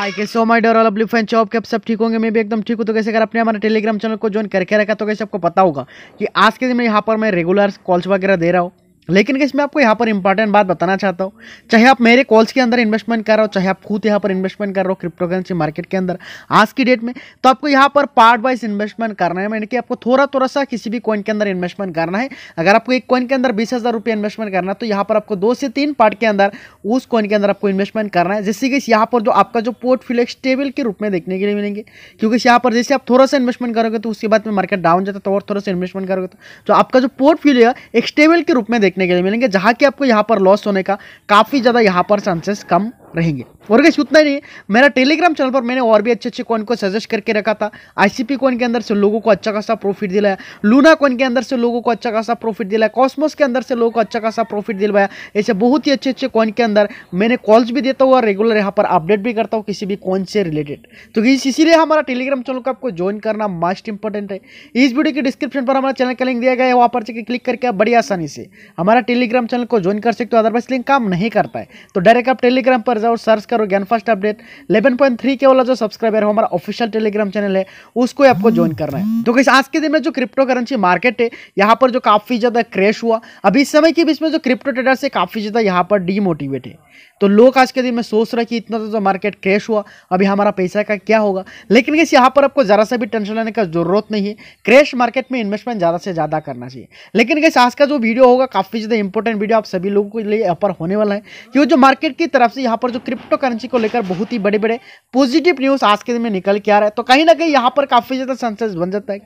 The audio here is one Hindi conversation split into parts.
हाय कैसे हो माय डर ऑल लवली फैन होप के आप सब ठीक होंगे मैं भी एकदम ठीक हूँ तो कैसे अगर आपने हमारे टेलीग्राम चैनल को ज्वाइन करके रखा तो कैसे आपको पता होगा कि आज के दिन में यहाँ पर मैं रेगुलर कॉल्स वगैरह दे रहा हूँ लेकिन कैसे मैं आपको यहाँ पर इंपॉर्टेंट बात बताना चाहता हूँ चाहे आप मेरे कॉल्स के अंदर इन्वेस्टमेंट कर रहे हो चाहे आप खुद यहाँ पर इन्वेस्टमेंट कर रहे हो क्रिप्टो करेंसी मार्केट के अंदर आज की डेट में तो आपको यहाँ पर पार्ट वाइज इन्वेस्टमेंट करना है यानी कि आपको थोड़ा थोड़ा सा किसी भी कॉइन के अंदर इन्वेस्टमेंट करना है अगर आपको एक कॉइन के अंदर बीस हज़ार रुपये इन्वेस्टमेंट करना है तो यहाँ पर आपको दो से तीन पार्ट के अंदर उस कॉइन के अंदर आपको इन्वेस्टमेंट करना है जिससे कि यहाँ पर जो आपका जो पोर्टफोलियो स्टेबल के रूप में देखने के लिए मिलेंगे क्योंकि यहाँ पर जैसे आप थोड़ा सा इन्वेस्टमेंट करोगे तो उसके बाद में मार्केट डाउन जाता है तो और थोड़ा सा इन्वेस्टमेंट करोगे तो जो आपका जो पोर्टफोलियो एक स्टेबल के रूप में देखने देखने के लिए मिलेंगे जहाँ कि आपको यहाँ पर लॉस होने का काफ़ी ज़्यादा यहाँ पर चांसेस कम रहेंगे और कैसे उतना ही नहीं मेरा टेलीग्राम चैनल पर मैंने और भी अच्छे अच्छे कॉइन को सजेस्ट करके रखा था आईसीपी कॉइन के अंदर से लोगों को अच्छा खासा प्रॉफिट दिलाया लूना कॉइन के अंदर से लोगों को अच्छा खासा प्रॉफिट दिलाया कॉस्मोस के अंदर से लोगों को अच्छा खासा प्रॉफिट दिलवाया ऐसे बहुत ही अच्छे अच्छे कॉइन के अंदर मैंने कॉल्स भी देता हूँ और रेगुलर यहाँ पर अपडेट भी करता हूँ किसी भी कॉइन से रिलेटेड तो इसीलिए हमारा टेलीग्राम चैनल को आपको ज्वाइन करना मस्ट इंपॉर्टेंट है इस वीडियो के डिस्क्रिप्शन पर हमारा चैनल का लिंक दिया गया है वहाँ पर क्लिक करके आप बड़ी आसानी से हमारा टेलीग्राम चैनल को ज्वाइन कर सकते हो अदरवाइज लिंक काम नहीं करता है तो डायरेक्ट आप टेलीग्राम पर जाओ सर्च करो ज्ञान फर्स्ट अपडेट 11.3 के वाला जो सब्सक्राइबर हमारा ऑफिशियल टेलीग्राम चैनल है उसको आपको ज्वाइन hmm. करना है तो आज के दिन में जो क्रिप्टो करेंसी मार्केट है यहाँ पर जो काफ़ी ज़्यादा क्रेश हुआ अभी इस समय के बीच में जो क्रिप्टो ट्रेडर्स है काफ़ी ज़्यादा यहाँ पर डीमोटिवेट है तो लोग आज के दिन में सोच रहे कि इतना तो मार्केट तो क्रैश हुआ अभी हमारा पैसा का क्या होगा लेकिन इस यहाँ पर आपको ज़रा सा भी टेंशन लेने का जरूरत नहीं है क्रैश मार्केट में इन्वेस्टमेंट ज़्यादा से ज़्यादा करना चाहिए लेकिन कैसे आज का जो वीडियो होगा काफ़ी ज़्यादा इंपॉर्टेंट वीडियो आप सभी लोगों के लिए यहाँ होने वाला है कि जो मार्केट की तरफ से यहाँ पर जो क्रिप्टो करेंसी को लेकर बहुत ही बड़े बड़े पॉजिटिव न्यूज़ आज के दिन में निकल के आ रहा है तो कहीं ना कहीं यहाँ पर काफ़ी ज़्यादा सेंसेस बन जाता है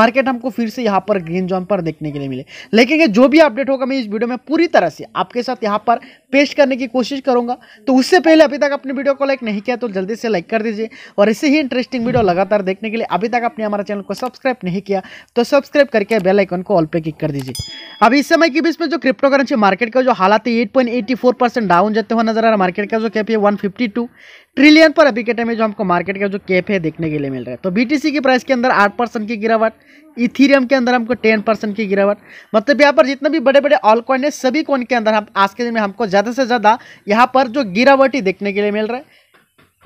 मार्केट हमको फिर से यहाँ पर ग्रीन जोन पर देखने के लिए मिले लेकिन जो भी अपडेट होगा मैं इस वीडियो में पूरी तरह से आपके साथ यहाँ पर पेश करने की कोशिश कोशिश करूँगा तो उससे पहले अभी तक अपने वीडियो को लाइक नहीं किया तो जल्दी से लाइक कर दीजिए और ऐसे ही इंटरेस्टिंग वीडियो लगातार देखने के लिए अभी तक आपने हमारे चैनल को सब्सक्राइब नहीं किया तो सब्सक्राइब करके बेल आइकन को ऑल पे क्लिक कर दीजिए अब इस समय के बीच में जो क्रिप्टो करेंसी मार्केट का जो हालात है एट डाउन जाते हुआ नजर आ रहा है मार्केट का जो कैप है वन ट्रिलियन पर अभी के टाइम में जो हमको मार्केट का जो कैप है देखने के लिए मिल रहा है तो बीटीसी की प्राइस के अंदर आठ परसेंट की गिरावट इथीरियम के अंदर हमको टेन परसेंट की गिरावट मतलब यहाँ पर जितने भी बड़े बड़े ऑल कॉइन है सभी कॉइन के अंदर हम आज के दिन में हमको ज़्यादा से ज़्यादा यहाँ पर जो गिरावट ही देखने के लिए मिल रहा है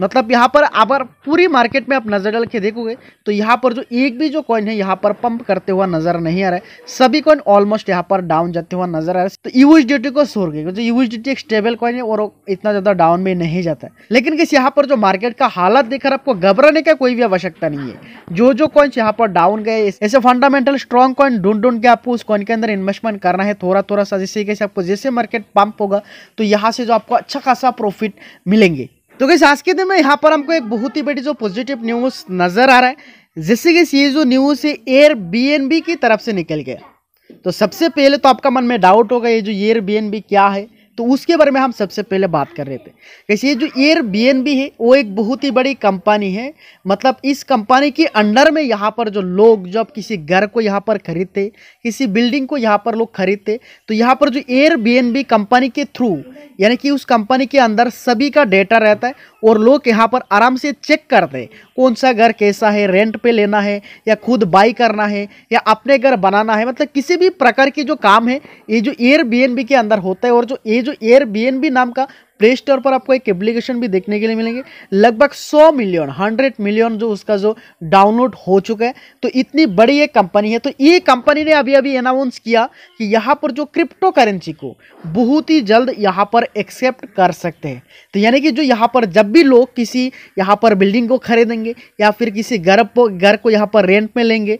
मतलब यहाँ पर अगर पूरी मार्केट में आप नज़र डाल के देखोगे तो यहाँ पर जो एक भी जो कॉइन है यहाँ पर पंप करते हुआ नजर नहीं आ रहा है सभी कॉइन ऑलमोस्ट यहाँ पर डाउन जाते हुआ नजर आ रहा है तो यूएसडीटी को सोर गए क्योंकि यूएसडीटी एक स्टेबल कॉइन है और इतना ज़्यादा डाउन में नहीं जाता है लेकिन किस यहाँ पर जो मार्केट का हालत देखकर आपको घबराने का कोई भी आवश्यकता नहीं है जो जो कॉइन्स यहाँ पर डाउन गए ऐसे फंडामेंटल स्ट्रॉन्ग कॉइन ढूंढ ढूंढ के आपको उस कॉइन के अंदर इन्वेस्टमेंट करना है थोड़ा थोड़ा सा जिससे कैसे आपको जैसे मार्केट पंप होगा तो यहाँ से जो आपको अच्छा खासा प्रॉफिट मिलेंगे तो कैसे आज के दिन में यहाँ पर हमको एक बहुत ही बड़ी जो पॉजिटिव न्यूज़ नज़र आ रहा है जैसे कि ये जो न्यूज़ है एयर बी की तरफ से निकल गया तो सबसे पहले तो आपका मन में डाउट होगा ये जो एयर बी क्या है तो उसके बारे में हम सबसे पहले बात कर रहे थे कैसे ये जो एयर बी है वो एक बहुत ही बड़ी कंपनी है मतलब इस कंपनी के अंडर में यहाँ पर जो लोग जब किसी घर को यहाँ पर खरीदते किसी बिल्डिंग को यहाँ पर लोग खरीदते तो यहाँ पर जो एयर बी कंपनी के थ्रू यानी कि उस कंपनी के अंदर सभी का डेटा रहता है और लोग यहाँ पर आराम से चेक करते कौन सा घर कैसा है रेंट पे लेना है या खुद बाई करना है या अपने घर बनाना है मतलब किसी भी प्रकार के जो काम है ये जो एयर बी के अंदर होता है और जो ये जो एयर बी नाम का प्ले स्टोर पर आपको एक एप्लीकेशन भी देखने के लिए मिलेंगे लगभग 100 मिलियन 100 मिलियन जो उसका जो डाउनलोड हो चुका है तो इतनी बड़ी एक कंपनी है तो ये कंपनी ने अभी अभी अनाउंस किया कि यहाँ पर जो क्रिप्टो करेंसी को बहुत ही जल्द यहाँ पर एक्सेप्ट कर सकते हैं तो यानी कि जो यहाँ पर जब भी लोग किसी यहाँ पर बिल्डिंग को खरीदेंगे या फिर किसी घर पर घर को यहाँ पर रेंट में लेंगे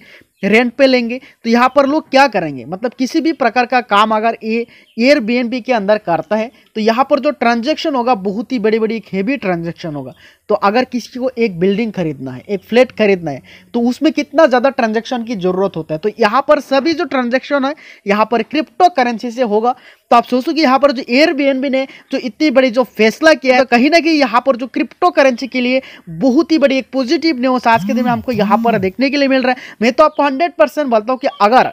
रेंट पे लेंगे तो यहाँ पर लोग क्या करेंगे मतलब किसी भी प्रकार का काम अगर ये बी के अंदर करता है तो यहाँ पर जो ट्रांजेक्शन होगा बहुत ही बड़ी बड़ी एक हैवी ट्रांजेक्शन होगा तो अगर किसी को एक बिल्डिंग खरीदना है एक फ्लैट खरीदना है तो उसमें कितना ज़्यादा ट्रांजेक्शन की ज़रूरत होता है तो यहाँ पर सभी जो ट्रांजेक्शन है यहाँ पर क्रिप्टो करेंसी से होगा तो आप सोचो कि यहाँ पर जो एयरबीएनबी ने जो इतनी बड़ी जो फैसला किया है तो कहीं ना कहीं यहाँ पर जो क्रिप्टो करेंसी के लिए बहुत ही बड़ी एक पॉजिटिव न्यूज आज के दिन में हम्म, हमको हम्म, यहाँ पर हम्म। देखने के लिए मिल रहा है मैं तो आपको हंड्रेड बोलता हूँ कि अगर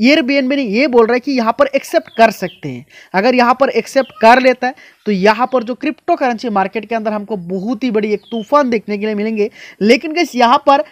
एयरबीएनबी ने ये बोल रहा है कि यहाँ पर एक्सेप्ट कर सकते हैं अगर यहाँ पर एक्सेप्ट कर लेता है तो यहाँ पर जो क्रिप्टो करेंसी मार्केट के अंदर हमको बहुत ही बड़ी एक तूफान देखने के लिए मिलेंगे लेकिन कैसे यहाँ पर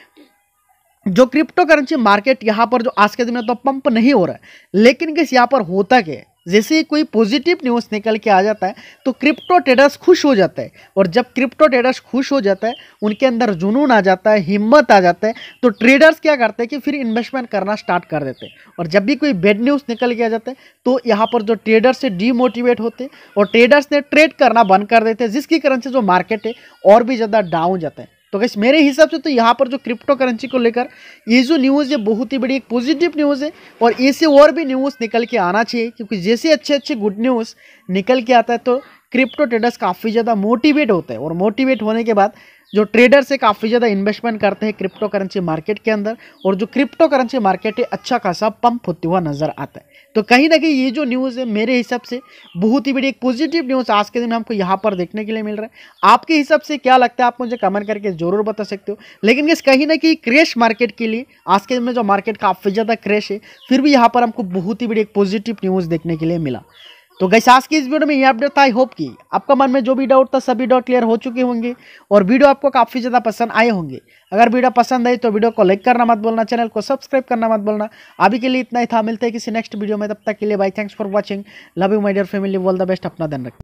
जो क्रिप्टो करेंसी मार्केट यहाँ पर जो आज के दिन में तो पंप नहीं हो रहा है लेकिन गैस यहाँ पर होता क्या जैसे ही कोई पॉजिटिव न्यूज़ निकल के आ जाता है तो क्रिप्टो ट्रेडर्स खुश हो जाता है और जब क्रिप्टो ट्रेडर्स खुश हो जाता है उनके अंदर जुनून आ जाता है हिम्मत आ जाता है तो ट्रेडर्स क्या करते हैं कि फिर इन्वेस्टमेंट करना स्टार्ट कर देते हैं और जब भी कोई बेड न्यूज़ निकल के आ जाता है तो यहाँ पर जो ट्रेडर्स से डीमोटिवेट होते और ट्रेडर्स ने ट्रेड करना बंद कर देते जिसके कारण से जो मार्केट है और भी ज़्यादा डाउन जाता है तो कैसे मेरे हिसाब से तो यहाँ पर जो क्रिप्टो करेंसी को लेकर ये जो न्यूज़ है बहुत ही बड़ी एक पॉजिटिव न्यूज़ है और ऐसे और भी न्यूज़ निकल के आना चाहिए क्योंकि जैसे अच्छे अच्छे गुड न्यूज़ निकल के आता है तो क्रिप्टो ट्रेडर्स काफ़ी ज़्यादा मोटिवेट होते हैं और मोटिवेट होने के बाद जो ट्रेडर्स है काफ़ी ज़्यादा इन्वेस्टमेंट करते हैं क्रिप्टो करेंसी मार्केट के अंदर और जो क्रिप्टो करेंसी मार्केट है अच्छा खासा पंप होते हुआ नज़र आता है तो कहीं ना कहीं ये जो न्यूज़ है मेरे हिसाब से बहुत ही बड़ी एक पॉजिटिव न्यूज़ आज के दिन हमको यहाँ पर देखने के लिए मिल रहा है आपके हिसाब से क्या लगता है आप मुझे कमेंट करके ज़रूर बता सकते हो लेकिन इस कहीं ना कहीं क्रेश मार्केट के लिए आज के दिन में जो मार्केट काफ़ी ज़्यादा क्रेश है फिर भी यहाँ पर हमको बहुत ही बड़ी एक पॉजिटिव न्यूज़ देखने के लिए मिला तो गैस आज की इस वीडियो में ये अपडेट था आई होप कि आपका मन में जो भी डाउट था सभी डाउट क्लियर हो चुके होंगे और वीडियो आपको काफ़ी ज़्यादा पसंद आए होंगे अगर वीडियो पसंद आई तो वीडियो को लाइक करना मत बोलना चैनल को सब्सक्राइब करना मत बोलना अभी के लिए इतना ही था मिलते हैं किसी नेक्स्ट वीडियो में तब तक के लिए bye thanks for watching love you my dear family all the best अपना ध्यान रखें